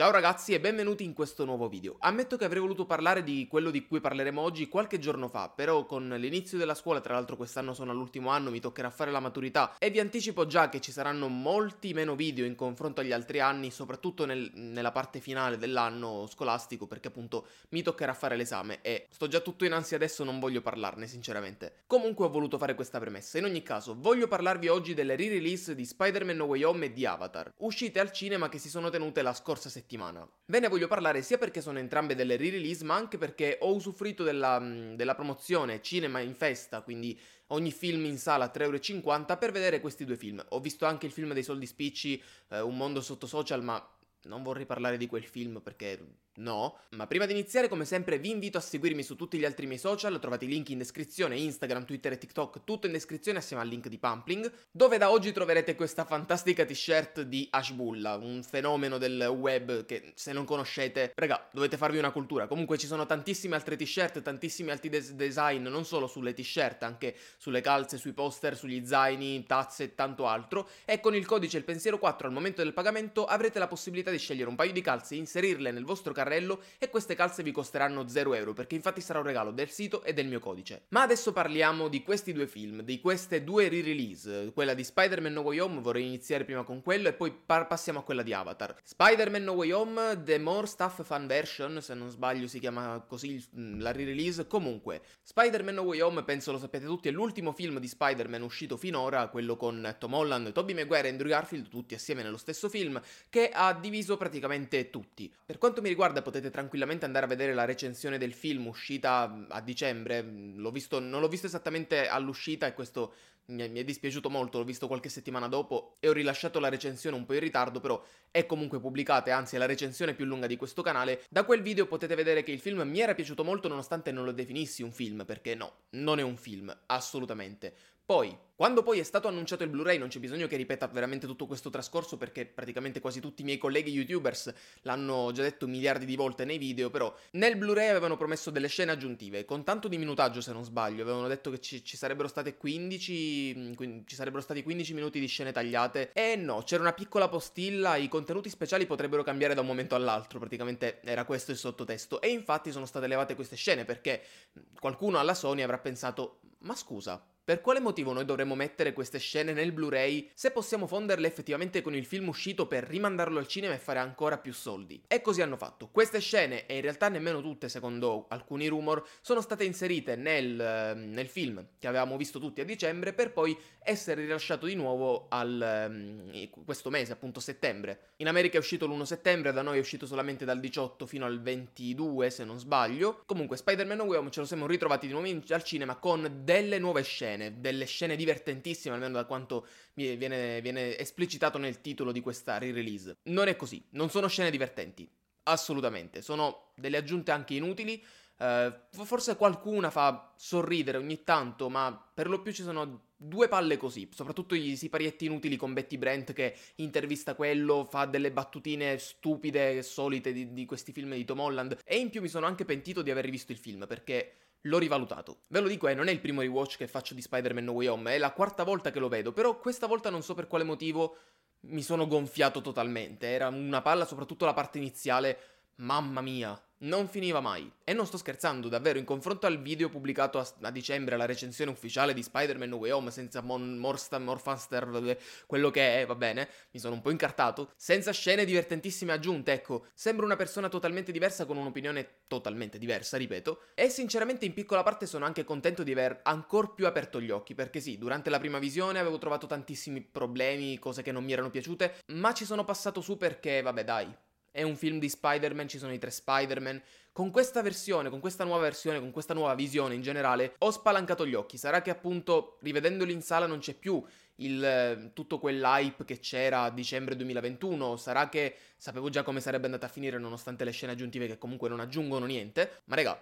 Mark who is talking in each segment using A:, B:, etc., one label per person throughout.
A: Ciao ragazzi e benvenuti in questo nuovo video. Ammetto che avrei voluto parlare di quello di cui parleremo oggi qualche giorno fa, però con l'inizio della scuola, tra l'altro quest'anno sono all'ultimo anno, mi toccherà fare la maturità e vi anticipo già che ci saranno molti meno video in confronto agli altri anni, soprattutto nel, nella parte finale dell'anno scolastico, perché appunto mi toccherà fare l'esame e sto già tutto in ansia adesso, non voglio parlarne sinceramente. Comunque ho voluto fare questa premessa. In ogni caso, voglio parlarvi oggi delle re-release di Spider-Man No Way Home e di Avatar, uscite al cinema che si sono tenute la scorsa settimana settimana. Ve ne voglio parlare sia perché sono entrambe delle re-release, ma anche perché ho usufruito della, mm, della promozione Cinema in Festa, quindi ogni film in sala 3,50 euro per vedere questi due film. Ho visto anche il film dei soldi spicci, eh, Un mondo sotto social, ma non vorrei parlare di quel film perché No, ma prima di iniziare come sempre vi invito a seguirmi su tutti gli altri miei social, trovate i link in descrizione, Instagram, Twitter e TikTok, tutto in descrizione assieme al link di Pumpling, dove da oggi troverete questa fantastica t-shirt di Ashbulla, un fenomeno del web che se non conoscete, raga, dovete farvi una cultura. Comunque ci sono tantissime altre t-shirt, tantissimi altri des- design, non solo sulle t-shirt, anche sulle calze, sui poster, sugli zaini, tazze e tanto altro, e con il codice il pensiero 4 al momento del pagamento avrete la possibilità di scegliere un paio di calze, e inserirle nel vostro carrello carrello e queste calze vi costeranno 0 euro perché infatti sarà un regalo del sito e del mio codice. Ma adesso parliamo di questi due film, di queste due re-release, quella di Spider-Man No Way Home, vorrei iniziare prima con quello e poi par- passiamo a quella di Avatar. Spider-Man No Way Home, The More Stuff Fan Version, se non sbaglio si chiama così mm, la re-release, comunque Spider-Man No Way Home penso lo sappiate tutti è l'ultimo film di Spider-Man uscito finora, quello con Tom Holland, Tobey Maguire e Andrew Garfield tutti assieme nello stesso film che ha diviso praticamente tutti. Per quanto mi riguarda riguarda potete tranquillamente andare a vedere la recensione del film uscita a dicembre, l'ho visto, non l'ho visto esattamente all'uscita e questo mi è dispiaciuto molto, l'ho visto qualche settimana dopo e ho rilasciato la recensione un po' in ritardo, però è comunque pubblicata, anzi è la recensione più lunga di questo canale. Da quel video potete vedere che il film mi era piaciuto molto nonostante non lo definissi un film, perché no, non è un film, assolutamente. Poi, quando poi è stato annunciato il Blu-ray, non c'è bisogno che ripeta veramente tutto questo trascorso perché praticamente quasi tutti i miei colleghi youtubers l'hanno già detto miliardi di volte nei video, però nel Blu-ray avevano promesso delle scene aggiuntive, con tanto di minutaggio se non sbaglio, avevano detto che ci, ci sarebbero state 15 Mm, ci sarebbero stati 15 minuti di scene tagliate. E no, c'era una piccola postilla, i contenuti speciali potrebbero cambiare da un momento all'altro, praticamente era questo il sottotesto. E infatti sono state levate queste scene perché mm, qualcuno alla Sony avrà pensato, ma scusa, per quale motivo noi dovremmo mettere queste scene nel Blu-ray se possiamo fonderle effettivamente con il film uscito per rimandarlo al cinema e fare ancora più soldi? E così hanno fatto. Queste scene, e in realtà nemmeno tutte secondo alcuni rumor, sono state inserite nel, ehm, nel film che avevamo visto tutti a dicembre per poi essere rilasciato di nuovo al, ehm, questo mese, appunto settembre. In America è uscito l'1 settembre, da noi è uscito solamente dal 18 fino al 22 se non sbaglio. Comunque Spider-Man No Way Home ce lo siamo ritrovati di nuovo in, al cinema con delle nuove scene bene, delle scene divertentissime, almeno da quanto viene, viene esplicitato nel titolo di questa re-release. Non è così, non sono scene divertenti, assolutamente, sono delle aggiunte anche inutili. Eh, forse qualcuna fa sorridere ogni tanto, ma per lo più ci sono due palle così, soprattutto i siparietti inutili con Betty Brent che intervista quello, fa delle battutine stupide, solite di, di questi film di Tom Holland. E in più mi sono anche pentito di aver rivisto il film perché L'ho rivalutato. Ve lo dico, eh, non è il primo rewatch che faccio di Spider-Man No Way Home, è la quarta volta che lo vedo, però questa volta non so per quale motivo mi sono gonfiato totalmente. Era una palla, soprattutto la parte iniziale. Mamma mia, non finiva mai. E non sto scherzando, davvero, in confronto al video pubblicato a, a dicembre, la recensione ufficiale di Spider-Man No Way Home senza mon, Morsta, Morfanster, quello che è, va bene, mi sono un po' incartato, senza scene divertentissime aggiunte, ecco, sembro una persona totalmente diversa con un'opinione totalmente diversa, ripeto, e sinceramente in piccola parte sono anche contento di aver ancora più aperto gli occhi, perché sì, durante la prima visione avevo trovato tantissimi problemi, cose che non mi erano piaciute, ma ci sono passato su perché, vabbè dai, è un film di Spider-Man, ci sono i tre Spider-Man. Con questa versione, con questa nuova versione, con questa nuova visione in generale, ho spalancato gli occhi. Sarà che appunto rivedendoli in sala non c'è più il, eh, tutto quell'hype che c'era a dicembre 2021, sarà che sapevo già come sarebbe andata a finire nonostante le scene aggiuntive che comunque non aggiungono niente, ma regà,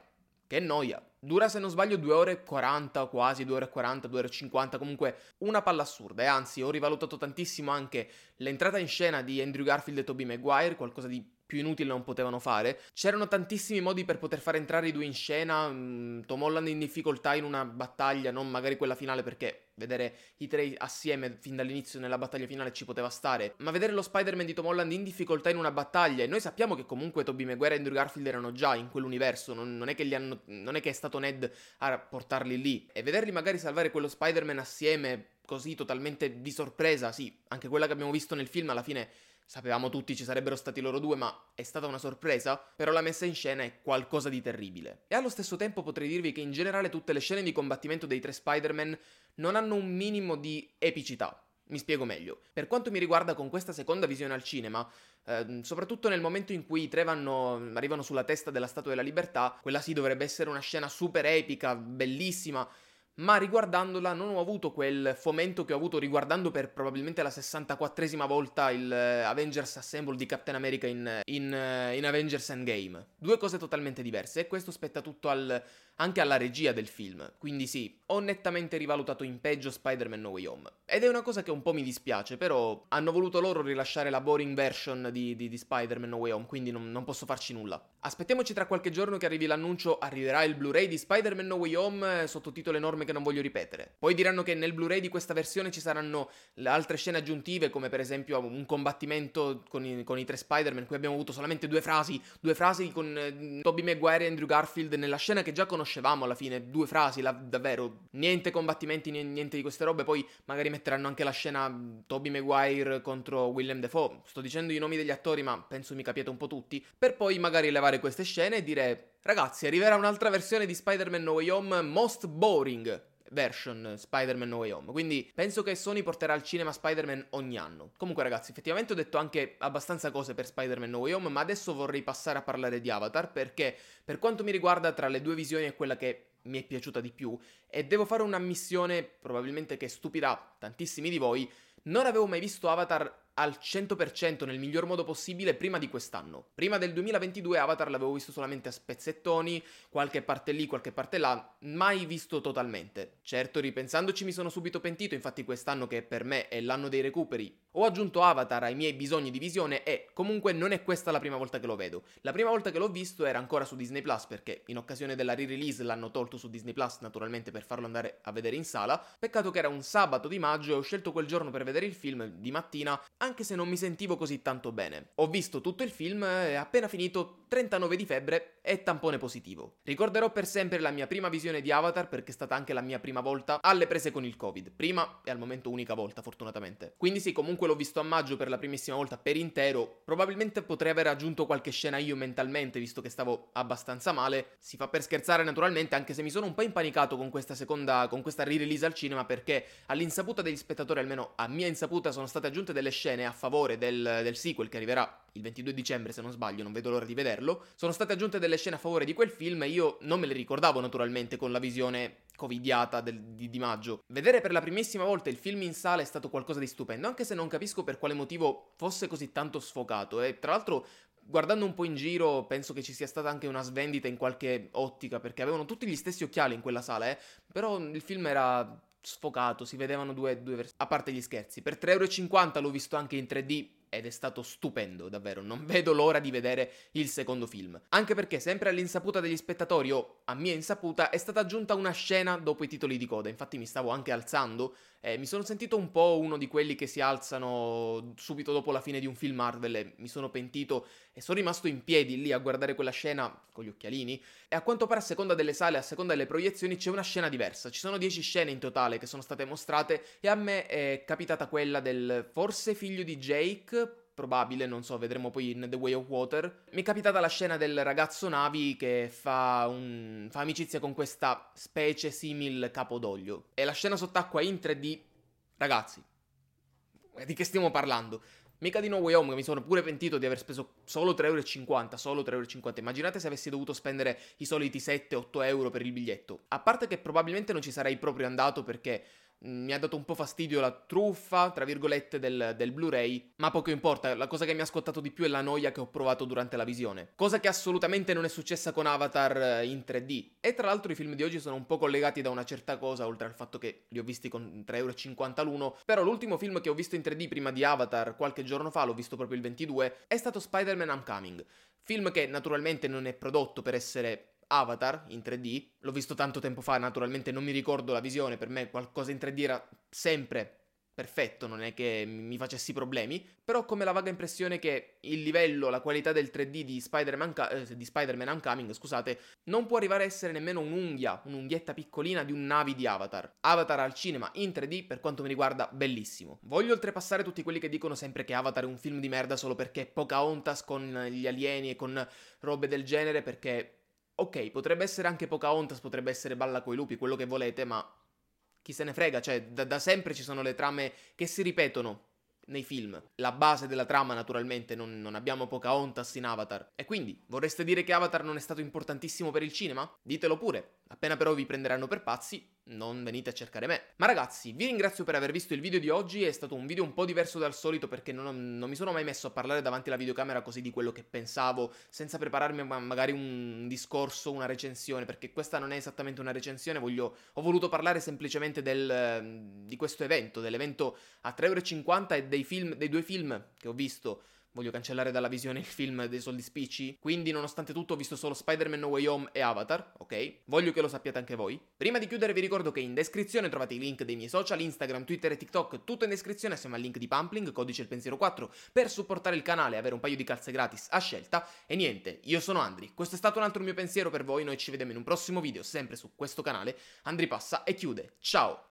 A: che noia. Dura se non sbaglio 2 ore e 40 quasi, 2 ore e 40, 2 ore e 50, comunque una palla assurda e eh. anzi ho rivalutato tantissimo anche l'entrata in scena di Andrew Garfield e Tobey Maguire, qualcosa di più inutile non potevano fare. C'erano tantissimi modi per poter far entrare i due in scena, mm, Tom Holland in difficoltà in una battaglia, non magari quella finale perché vedere i tre assieme fin dall'inizio nella battaglia finale ci poteva stare, ma vedere lo Spider-Man di Tom Holland in difficoltà in una battaglia, e noi sappiamo che comunque Tobey Maguire e Andrew Garfield erano già in quell'universo, non, non, è hanno, non è che è stato Ned a portarli lì, e vederli magari salvare quello Spider-Man assieme così totalmente di sorpresa, sì, anche quella che abbiamo visto nel film alla fine Sapevamo tutti ci sarebbero stati loro due, ma è stata una sorpresa, però la messa in scena è qualcosa di terribile. E allo stesso tempo potrei dirvi che in generale tutte le scene di combattimento dei tre Spider-Man non hanno un minimo di epicità. Mi spiego meglio. Per quanto mi riguarda con questa seconda visione al cinema, eh, soprattutto nel momento in cui i tre vanno, arrivano sulla testa della Statua della Libertà, quella sì dovrebbe essere una scena super epica, bellissima, ma riguardandola non ho avuto quel fomento che ho avuto riguardando per probabilmente la 64esima volta il eh, Avengers Assemble di Captain America in, in, eh, in Avengers Endgame. Due cose totalmente diverse e questo spetta tutto al, anche alla regia del film, quindi sì, ho nettamente rivalutato in peggio Spider-Man No Way Home. Ed è una cosa che un po' mi dispiace, però hanno voluto loro rilasciare la boring version di, di, di Spider-Man No Way Home, quindi non, non posso farci nulla. Aspettiamoci tra qualche giorno che arrivi l'annuncio, arriverà il Blu-ray di Spider-Man No Way Home eh, sottotitolo titolo enorme che non voglio ripetere. Poi diranno che nel Blu-ray di questa versione ci saranno altre scene aggiuntive, come per esempio um, un combattimento con i, con i tre Spider-Man, qui abbiamo avuto solamente due frasi, due frasi con eh, Tobey Maguire e Andrew Garfield nella scena che già conoscevamo alla fine, due frasi, la, davvero, niente combattimenti, niente di queste robe, poi magari metteranno anche la scena mm, Tobey Maguire contro William Dafoe, sto dicendo i nomi degli attori ma penso mi capiate un po' tutti, per poi magari levare queste scene e dire Ragazzi, arriverà un'altra versione di Spider-Man No Way Home Most Boring version Spider-Man No Way Home. Quindi penso che Sony porterà al cinema Spider-Man ogni anno. Comunque, ragazzi, effettivamente ho detto anche abbastanza cose per Spider-Man No Way Home, ma adesso vorrei passare a parlare di Avatar perché, per quanto mi riguarda, tra le due visioni è quella che mi è piaciuta di più e devo fare una missione, probabilmente che stupirà tantissimi di voi, non avevo mai visto Avatar al 100% nel miglior modo possibile prima di quest'anno. Prima del 2022 Avatar l'avevo visto solamente a spezzettoni, qualche parte lì, qualche parte là, mai visto totalmente. Certo, ripensandoci mi sono subito pentito, infatti quest'anno che per me è l'anno dei recuperi, ho aggiunto Avatar ai miei bisogni di visione e comunque non è questa la prima volta che lo vedo. La prima volta che l'ho visto era ancora su Disney Plus perché in occasione della re-release l'hanno tolto su Disney Plus naturalmente per farlo andare a vedere in sala. Peccato che era un sabato di maggio e ho scelto quel giorno per vedere il film di mattina anche se non mi sentivo così tanto bene. Ho visto tutto il film eh, e appena finito 39 di febbre e tampone positivo. Ricorderò per sempre la mia prima visione di Avatar perché è stata anche la mia prima volta alle prese con il Covid, prima e al momento unica volta fortunatamente. Quindi sì, comunque l'ho visto a maggio per la primissima volta per intero, probabilmente potrei aver aggiunto qualche scena io mentalmente visto che stavo abbastanza male, si fa per scherzare naturalmente anche se mi sono un po' impanicato con questa seconda, con questa re-release al cinema perché all'insaputa degli spettatori, almeno a mia insaputa, sono state aggiunte delle scene a favore del, del sequel che arriverà il 22 dicembre se non sbaglio, non vedo l'ora di vederlo bello. Sono state aggiunte delle scene a favore di quel film e io non me le ricordavo naturalmente con la visione covidiata del, di, di maggio. Vedere per la primissima volta il film in sala è stato qualcosa di stupendo, anche se non capisco per quale motivo fosse così tanto sfocato. E tra l'altro guardando un po' in giro, penso che ci sia stata anche una svendita in qualche ottica, perché avevano tutti gli stessi occhiali in quella sala, eh. Però il film era sfocato, si vedevano due, due versioni. A parte gli scherzi, per 3,50€ l'ho visto anche in 3D, ed è stato stupendo, davvero. Non vedo l'ora di vedere il secondo film. Anche perché, sempre all'insaputa degli spettatori, o a mia insaputa, è stata aggiunta una scena dopo i titoli di coda. Infatti, mi stavo anche alzando. Eh, mi sono sentito un po' uno di quelli che si alzano subito dopo la fine di un film Marvel e mi sono pentito e sono rimasto in piedi lì a guardare quella scena con gli occhialini e a quanto pare a seconda delle sale, a seconda delle proiezioni c'è una scena diversa, ci sono 10 scene in totale che sono state mostrate e a me è capitata quella del forse figlio di Jake probabile, non so, vedremo poi in The Way of Water. Mi è capitata la scena del ragazzo Navi che fa, un... fa amicizia con questa specie simil capodoglio. E la scena sott'acqua in 3D, ragazzi, eh, di che stiamo parlando? Mica di No Way Home, mi sono pure pentito di aver speso solo 3,50€, solo 3,50€. Immaginate se avessi dovuto spendere i soliti 7-8 euro per il biglietto. A parte che probabilmente non ci sarei proprio andato perché mi ha dato un po' fastidio la truffa, tra virgolette, del, del, Blu-ray, ma poco importa, la cosa che mi ha scottato di più è la noia che ho provato durante la visione. Cosa che assolutamente non è successa con Avatar eh, in 3D. E tra l'altro i film di oggi sono un po' collegati da una certa cosa, oltre al fatto che li ho visti con 3,50€ l'uno, però l'ultimo film che ho visto in 3D prima di Avatar, qualche giorno fa, l'ho visto proprio il 22, è stato Spider-Man Homecoming. Film che naturalmente non è prodotto per essere Avatar in 3D, l'ho visto tanto tempo fa, naturalmente non mi ricordo la visione, per me qualcosa in 3D era sempre perfetto, non è che mi facessi problemi, però ho come la vaga impressione che il livello, la qualità del 3D di Spider-Man, eh, di Spider-Man Uncoming, scusate, non può arrivare a essere nemmeno un'unghia, un'unghietta piccolina di un navi di Avatar. Avatar al cinema in 3D, per quanto mi riguarda, bellissimo. Voglio oltrepassare tutti quelli che dicono sempre che Avatar è un film di merda solo perché è Pocahontas con gli alieni e con robe del genere, perché ok, potrebbe essere anche Pocahontas, potrebbe essere Balla coi lupi, quello che volete, ma chi se ne frega, cioè da, da sempre ci sono le trame che si ripetono nei film. La base della trama naturalmente non, non abbiamo Pocahontas in Avatar. E quindi vorreste dire che Avatar non è stato importantissimo per il cinema? Ditelo pure, appena però vi prenderanno per pazzi, non venite a cercare me. Ma ragazzi, vi ringrazio per aver visto il video di oggi, è stato un video un po' diverso dal solito perché non, non mi sono mai messo a parlare davanti alla videocamera così di quello che pensavo, senza prepararmi ma magari un discorso, una recensione, perché questa non è esattamente una recensione, voglio, ho voluto parlare semplicemente del, di questo evento, dell'evento a 3,50€ e dei, film, dei due film che ho visto Voglio cancellare dalla visione il film dei soldi spicci. Quindi, nonostante tutto, ho visto solo Spider-Man No Way Home e Avatar, ok? Voglio che lo sappiate anche voi. Prima di chiudere vi ricordo che in descrizione trovate i link dei miei social, Instagram, Twitter e TikTok, tutto in descrizione assieme al link di Pumpling, codice il pensiero 4, per supportare il canale e avere un paio di calze gratis a scelta. E niente, io sono Andri, questo è stato un altro mio pensiero per voi, noi ci vediamo in un prossimo video, sempre su questo canale. Andri passa e chiude. Ciao!